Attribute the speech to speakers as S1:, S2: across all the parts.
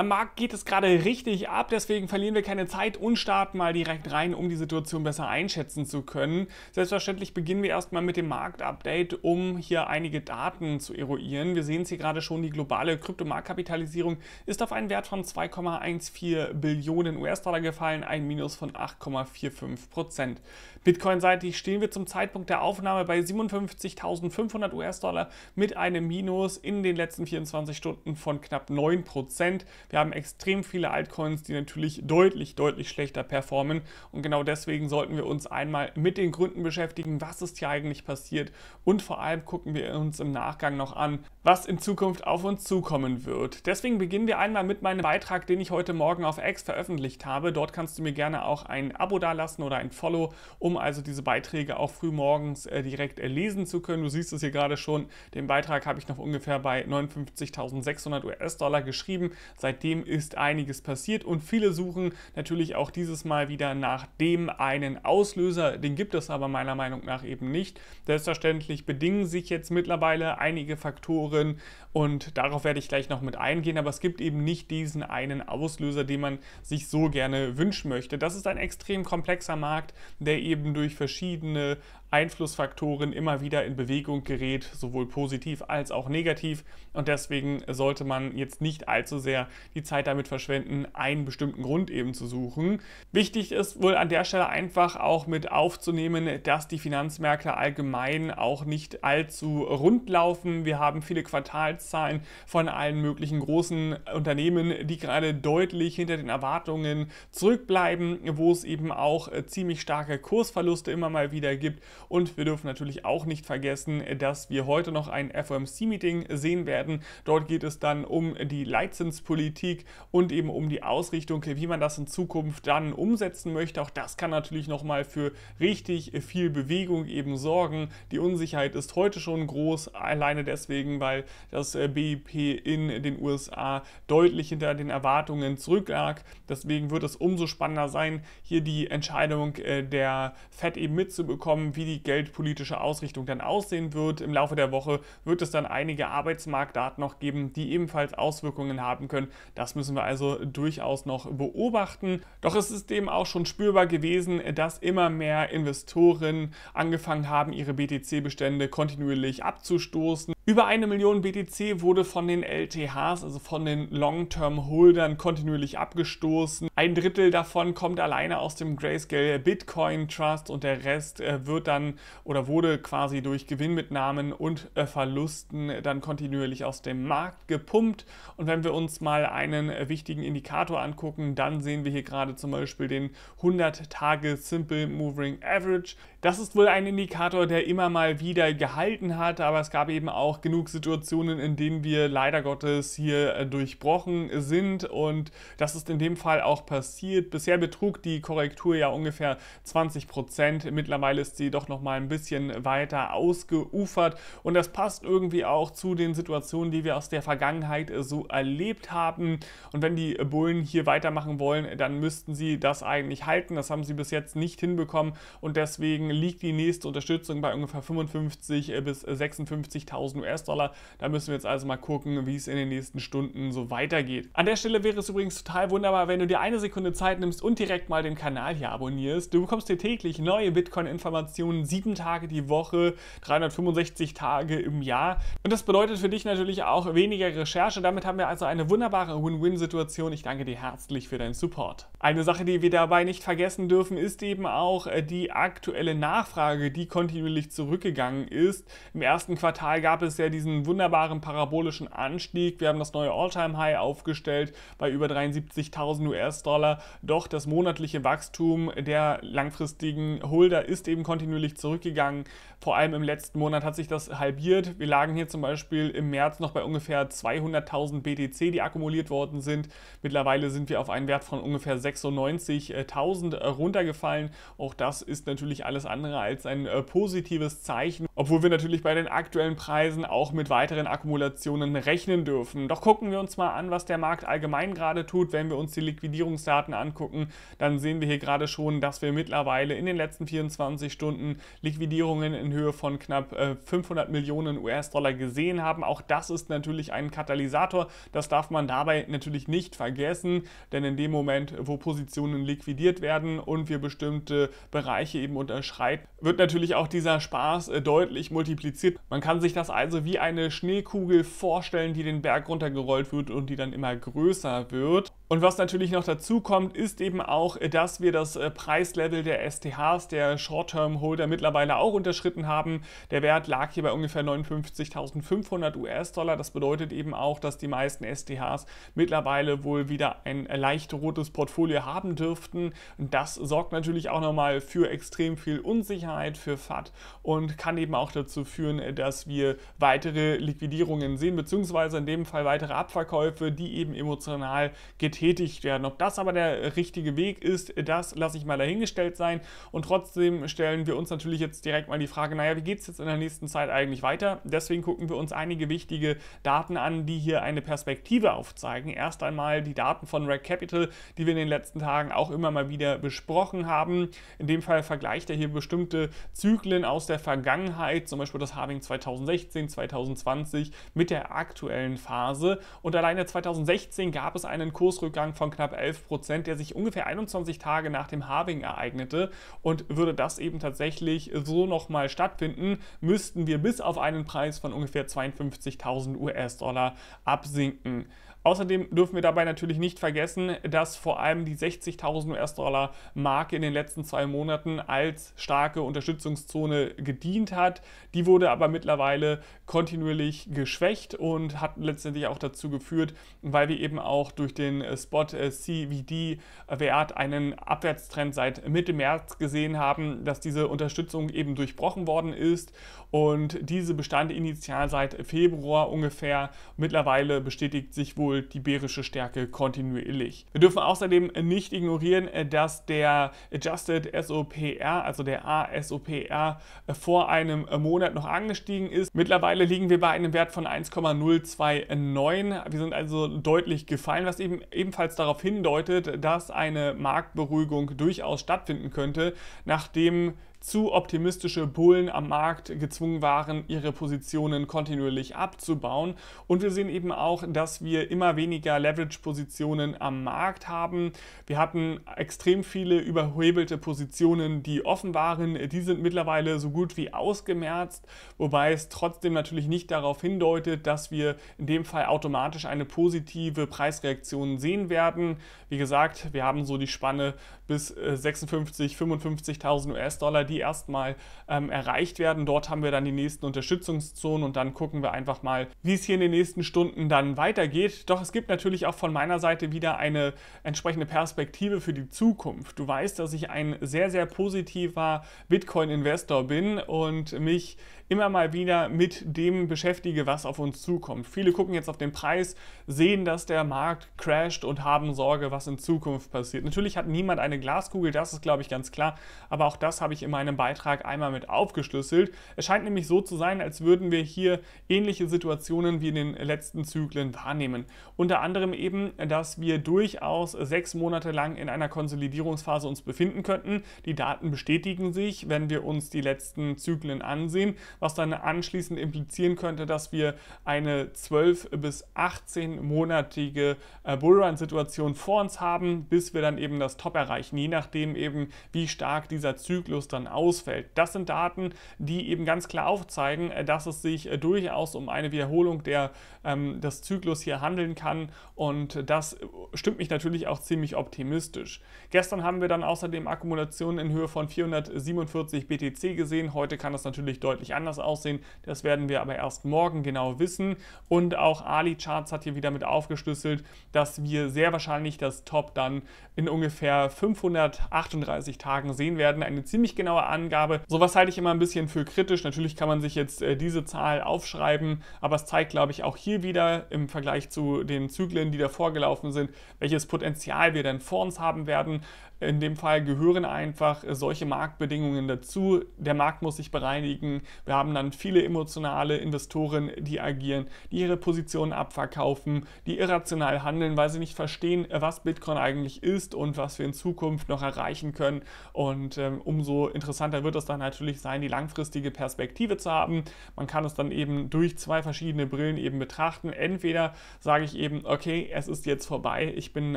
S1: Am Markt geht es gerade richtig ab, deswegen verlieren wir keine Zeit und starten mal direkt rein, um die Situation besser einschätzen zu können. Selbstverständlich beginnen wir erstmal mit dem Marktupdate, um hier einige Daten zu eruieren. Wir sehen es hier gerade schon, die globale Kryptomarktkapitalisierung ist auf einen Wert von 2,14 Billionen US-Dollar gefallen, ein Minus von 8,45 Prozent. Bitcoin-seitig stehen wir zum Zeitpunkt der Aufnahme bei 57.500 US-Dollar mit einem Minus in den letzten 24 Stunden von knapp 9 Prozent. Wir haben extrem viele Altcoins, die natürlich deutlich, deutlich schlechter performen. Und genau deswegen sollten wir uns einmal mit den Gründen beschäftigen, was ist hier eigentlich passiert. Und vor allem gucken wir uns im Nachgang noch an, was in Zukunft auf uns zukommen wird. Deswegen beginnen wir einmal mit meinem Beitrag, den ich heute Morgen auf X veröffentlicht habe. Dort kannst du mir gerne auch ein Abo dalassen oder ein Follow, um also diese Beiträge auch früh morgens äh, direkt äh, lesen zu können. Du siehst es hier gerade schon, den Beitrag habe ich noch ungefähr bei 59.600 US-Dollar geschrieben. Seit seitdem ist einiges passiert und viele suchen natürlich auch dieses Mal wieder nach dem einen Auslöser. Den gibt es aber meiner Meinung nach eben nicht. Selbstverständlich bedingen sich jetzt mittlerweile einige Faktoren und darauf werde ich gleich noch mit eingehen, aber es gibt eben nicht diesen einen Auslöser, den man sich so gerne wünschen möchte. Das ist ein extrem komplexer Markt, der eben durch verschiedene Einflussfaktoren immer wieder in Bewegung gerät, sowohl positiv als auch negativ. Und deswegen sollte man jetzt nicht allzu sehr die Zeit damit verschwenden, einen bestimmten Grund eben zu suchen. Wichtig ist wohl an der Stelle einfach auch mit aufzunehmen, dass die Finanzmärkte allgemein auch nicht allzu rund laufen. Wir haben viele Quartalszahlen von allen möglichen großen Unternehmen, die gerade deutlich hinter den Erwartungen zurückbleiben, wo es eben auch ziemlich starke Kursverluste immer mal wieder gibt und wir dürfen natürlich auch nicht vergessen, dass wir heute noch ein FOMC-Meeting sehen werden. Dort geht es dann um die Leitzinspolitik und eben um die Ausrichtung, wie man das in Zukunft dann umsetzen möchte. Auch das kann natürlich nochmal für richtig viel Bewegung eben sorgen. Die Unsicherheit ist heute schon groß, alleine deswegen, weil das äh, BIP in den USA deutlich hinter den Erwartungen zurücklag. Deswegen wird es umso spannender sein, hier die Entscheidung äh, der FED eben mitzubekommen, wie die die geldpolitische Ausrichtung dann aussehen wird. Im Laufe der Woche wird es dann einige Arbeitsmarktdaten noch geben, die ebenfalls Auswirkungen haben können. Das müssen wir also durchaus noch beobachten. Doch es ist eben auch schon spürbar gewesen, dass immer mehr Investoren angefangen haben, ihre BTC-Bestände kontinuierlich abzustoßen. Über eine Million BTC wurde von den LTHs, also von den Long-Term-Holdern, kontinuierlich abgestoßen. Ein Drittel davon kommt alleine aus dem Grayscale Bitcoin Trust und der Rest äh, wird dann oder wurde quasi durch Gewinnmitnahmen und äh, Verlusten dann kontinuierlich aus dem Markt gepumpt. Und wenn wir uns mal einen äh, wichtigen Indikator angucken, dann sehen wir hier gerade zum Beispiel den 100-Tage-Simple Moving Average. Das ist wohl ein Indikator, der immer mal wieder gehalten hat, aber es gab eben auch auch genug Situationen, in denen wir leider Gottes hier äh, durchbrochen sind und das ist in dem Fall auch passiert. Bisher betrug die Korrektur ja ungefähr 20 Prozent. Mittlerweile ist sie doch noch mal ein bisschen weiter ausgeufert und das passt irgendwie auch zu den Situationen, die wir aus der Vergangenheit äh, so erlebt haben. Und wenn die Bullen hier weitermachen wollen, dann müssten sie das eigentlich halten. Das haben sie bis jetzt nicht hinbekommen und deswegen liegt die nächste Unterstützung bei ungefähr 55 äh, bis 56.000 US-Dollar. Da müssen wir jetzt also mal gucken, wie es in den nächsten Stunden so weitergeht. An der Stelle wäre es übrigens total wunderbar, wenn du dir eine Sekunde Zeit nimmst und direkt mal den Kanal hier abonnierst. Du bekommst hier täglich neue Bitcoin-Informationen, sieben Tage die Woche, 365 Tage im Jahr. Und das bedeutet für dich natürlich auch weniger Recherche. Damit haben wir also eine wunderbare Win-Win-Situation. Ich danke dir herzlich für deinen Support. Eine Sache, die wir dabei nicht vergessen dürfen, ist eben auch äh, die aktuelle Nachfrage, die kontinuierlich zurückgegangen ist. Im ersten Quartal gab es es ja diesen wunderbaren parabolischen Anstieg. Wir haben das neue All-Time-High aufgestellt bei über 73.000 US-Dollar. Doch das monatliche Wachstum der langfristigen Holder ist eben kontinuierlich zurückgegangen. Vor allem im letzten Monat hat sich das halbiert. Wir lagen hier zum Beispiel im März noch bei ungefähr 200.000 BTC, die akkumuliert worden sind. Mittlerweile sind wir auf einen Wert von ungefähr 96.000 runtergefallen. Auch das ist natürlich alles andere als ein äh, positives Zeichen. Obwohl wir natürlich bei den aktuellen Preisen auch mit weiteren Akkumulationen rechnen dürfen. Doch gucken wir uns mal an, was der Markt allgemein gerade tut. Wenn wir uns die Liquidierungsdaten angucken, dann sehen wir hier gerade schon, dass wir mittlerweile in den letzten 24 Stunden Liquidierungen in Höhe von knapp 500 äh, Millionen US-Dollar gesehen haben. Auch das ist natürlich ein Katalysator. Das darf man dabei natürlich nicht vergessen, denn in dem Moment, wo Positionen liquidiert werden und wir bestimmte Bereiche eben unterschreiten, wird natürlich auch dieser Spaß äh, deutlich deutlich multipliziert. Man kann sich das also wie eine Schneekugel vorstellen, die den Berg runtergerollt wird und die dann immer größer wird. Und was natürlich noch dazu kommt, ist eben auch, äh, dass wir das äh, Preislevel der STHs, der Short-Term-Holder, mittlerweile auch unterschritten haben. Der Wert lag hier bei ungefähr 59.500 US-Dollar. Das bedeutet eben auch, dass die meisten STHs mittlerweile wohl wieder ein äh, leicht rotes Portfolio haben dürften. Und das sorgt natürlich auch nochmal für extrem viel Unsicherheit für FAT und kann eben auch dazu führen, dass wir weitere Liquidierungen sehen, beziehungsweise in dem Fall weitere Abverkäufe, die eben emotional getätigt getätigt werden. Ob das aber der richtige Weg ist, das lasse ich mal dahingestellt sein. Und trotzdem stellen wir uns natürlich jetzt direkt mal die Frage, naja, wie geht es jetzt in der nächsten Zeit eigentlich weiter? Deswegen gucken wir uns einige wichtige Daten an, die hier eine Perspektive aufzeigen. Erst einmal die Daten von Red Capital, die wir in den letzten Tagen auch immer mal wieder besprochen haben. In dem Fall vergleicht er hier bestimmte Zyklen aus der Vergangenheit, zum Beispiel das Harving 2016, 2020 mit der aktuellen Phase. Und alleine 2016 gab es einen Kursrückgang Kursrückgang von knapp 11 Prozent, der sich ungefähr 21 Tage nach dem Harving ereignete. Und würde das eben tatsächlich so nochmal stattfinden, müssten wir bis auf einen Preis von ungefähr 52.000 US-Dollar absinken. Außerdem dürfen wir dabei natürlich nicht vergessen, dass vor allem die 60.000 US-Dollar Marke in den letzten zwei Monaten als starke Unterstützungszone gedient hat. Die wurde aber mittlerweile kontinuierlich geschwächt und hat letztendlich auch dazu geführt, weil wir eben auch durch den Spot äh, CVD-Wert äh, einen Abwärtstrend seit Mitte März gesehen haben, dass diese Unterstützung eben durchbrochen worden ist und diese bestand initial seit Februar ungefähr. Mittlerweile bestätigt sich wohl holt die bärische Stärke kontinuierlich. Wir dürfen außerdem nicht ignorieren, äh, dass der Adjusted SOPR, also der ASOPR, äh, vor einem äh, Monat noch angestiegen ist. Mittlerweile liegen wir bei einem Wert von 1,029. Wir sind also deutlich gefallen, was eben ebenfalls darauf hindeutet, dass eine Marktberuhigung durchaus stattfinden könnte, nachdem zu optimistische Bullen am Markt gezwungen waren, ihre Positionen kontinuierlich abzubauen. Und wir sehen eben auch, dass wir immer weniger Leverage-Positionen am Markt haben. Wir hatten extrem viele überhebelte Positionen, die offen waren. Die sind mittlerweile so gut wie ausgemerzt, wobei es trotzdem natürlich nicht darauf hindeutet, dass wir in dem Fall automatisch eine positive Preisreaktion sehen werden. Wie gesagt, wir haben so die Spanne bis 56.000, 55.000 US-Dollar, die erstmal ähm, erreicht werden. Dort haben wir dann die nächsten Unterstützungszonen und dann gucken wir einfach mal, wie es hier in den nächsten Stunden dann weitergeht. Doch es gibt natürlich auch von meiner Seite wieder eine entsprechende Perspektive für die Zukunft. Du weißt, dass ich ein sehr, sehr positiver Bitcoin-Investor bin und mich immer mal wieder mit dem beschäftige, was auf uns zukommt. Viele gucken jetzt auf den Preis, sehen, dass der Markt crasht und haben Sorge, was in Zukunft passiert. Natürlich hat niemand eine Glaskugel, das ist, glaube ich, ganz klar, aber auch das habe ich immer meinem Beitrag einmal mit aufgeschlüsselt. Es scheint nämlich so zu sein, als würden wir hier ähnliche Situationen wie in den letzten Zyklen wahrnehmen. Unter anderem eben, dass wir durchaus sechs Monate lang in einer Konsolidierungsphase uns befinden könnten. Die Daten bestätigen sich, wenn wir uns die letzten Zyklen ansehen, was dann anschließend implizieren könnte, dass wir eine 12 bis 18-monatige äh, Bullrun-Situation vor uns haben, bis wir dann eben das Top erreichen, je nachdem eben, wie stark dieser Zyklus dann ausfällt. Das sind Daten, die eben ganz klar aufzeigen, äh, dass es sich äh, durchaus um eine Wiederholung der, ähm, des Zyklus hier handeln kann und das äh, stimmt mich natürlich auch ziemlich optimistisch. Gestern haben wir dann außerdem Akkumulationen in Höhe von 447 BTC gesehen. Heute kann das natürlich deutlich anders aussehen. Das werden wir aber erst morgen genau wissen. Und auch Ali Charts hat hier wieder mit aufgeschlüsselt, dass wir sehr wahrscheinlich das Top dann in ungefähr 538 Tagen sehen werden. Eine ziemlich genaue genaue Angabe. Sowas halte ich immer ein bisschen für kritisch. Natürlich kann man sich jetzt äh, diese Zahl aufschreiben, aber es zeigt, glaube ich, auch hier wieder im Vergleich zu den Zyklen, die davor gelaufen sind, welches Potenzial wir denn vor uns haben werden. In dem Fall gehören einfach äh, solche Marktbedingungen dazu. Der Markt muss sich bereinigen. Wir haben dann viele emotionale Investoren, die agieren, die ihre Positionen abverkaufen, die irrational handeln, weil sie nicht verstehen, äh, was Bitcoin eigentlich ist und was wir in Zukunft noch erreichen können. Und ähm, umso interessanter interessanter wird es dann natürlich sein, die langfristige Perspektive zu haben. Man kann es dann eben durch zwei verschiedene Brillen eben betrachten. Entweder sage ich eben, okay, es ist jetzt vorbei, ich bin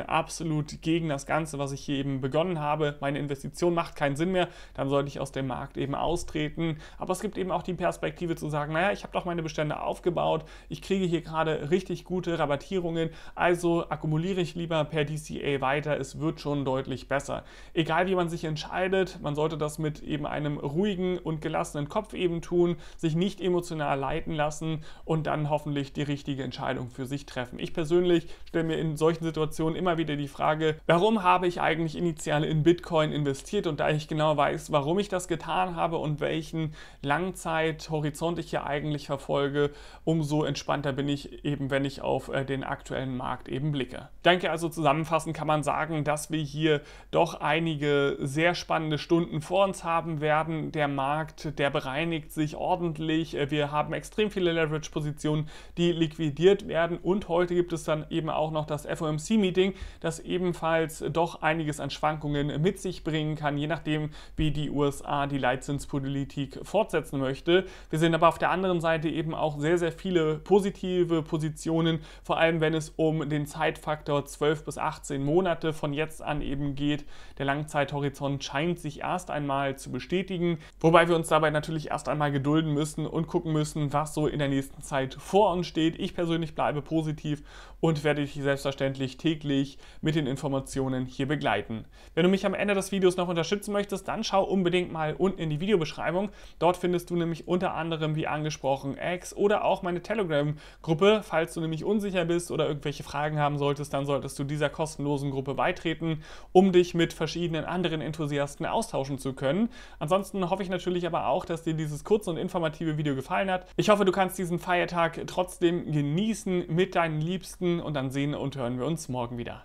S1: absolut gegen das Ganze, was ich hier eben begonnen habe, meine Investition macht keinen Sinn mehr, dann sollte ich aus dem Markt eben austreten. Aber es gibt eben auch die Perspektive zu sagen, naja, ich habe doch meine Bestände aufgebaut, ich kriege hier gerade richtig gute Rabattierungen, also akkumuliere ich lieber per DCA weiter, es wird schon deutlich besser. Egal wie man sich entscheidet, man sollte das mit mit eben einem ruhigen und gelassenen Kopf eben tun, sich nicht emotional leiten lassen und dann hoffentlich die richtige Entscheidung für sich treffen. Ich persönlich stelle mir in solchen Situationen immer wieder die Frage, warum habe ich eigentlich initial in Bitcoin investiert? Und da ich genau weiß, warum ich das getan habe und welchen Langzeithorizont ich hier eigentlich verfolge, umso entspannter bin ich eben, wenn ich auf äh, den aktuellen Markt eben blicke. Danke, also zusammenfassend kann man sagen, dass wir hier doch einige sehr spannende Stunden vor uns haben werden. Der Markt, der bereinigt sich ordentlich. Äh, wir haben extrem viele Leverage-Positionen, die liquidiert werden. Und heute gibt es dann eben auch noch das FOMC-Meeting, das ebenfalls doch einiges an Schwankungen mit sich bringen kann, je nachdem, wie die USA die Leitzinspolitik fortsetzen möchte. Wir sehen aber auf der anderen Seite eben auch sehr, sehr viele positive Positionen, vor allem wenn es um den Zeitfaktor 12 bis 18 Monate von jetzt an eben geht. Der Langzeithorizont scheint sich erst einmal Urteil zu bestätigen, wobei wir uns dabei natürlich erst einmal gedulden müssen und gucken müssen, was so in der nächsten Zeit vor uns steht. Ich persönlich bleibe positiv und werde dich selbstverständlich täglich mit den Informationen hier begleiten. Wenn du mich am Ende des Videos noch unterstützen möchtest, dann schau unbedingt mal unten in die Videobeschreibung. Dort findest du nämlich unter anderem, wie angesprochen, X oder auch meine Telegram-Gruppe. Falls du nämlich unsicher bist oder irgendwelche Fragen haben solltest, dann solltest du dieser kostenlosen Gruppe beitreten, um dich mit verschiedenen anderen Enthusiasten austauschen zu können. Ansonsten hoffe ich natürlich aber auch, dass dir dieses kurze und informative Video gefallen hat. Ich hoffe, du kannst diesen Feiertag trotzdem genießen mit deinen Liebsten und dann sehen und hören wir uns morgen wieder.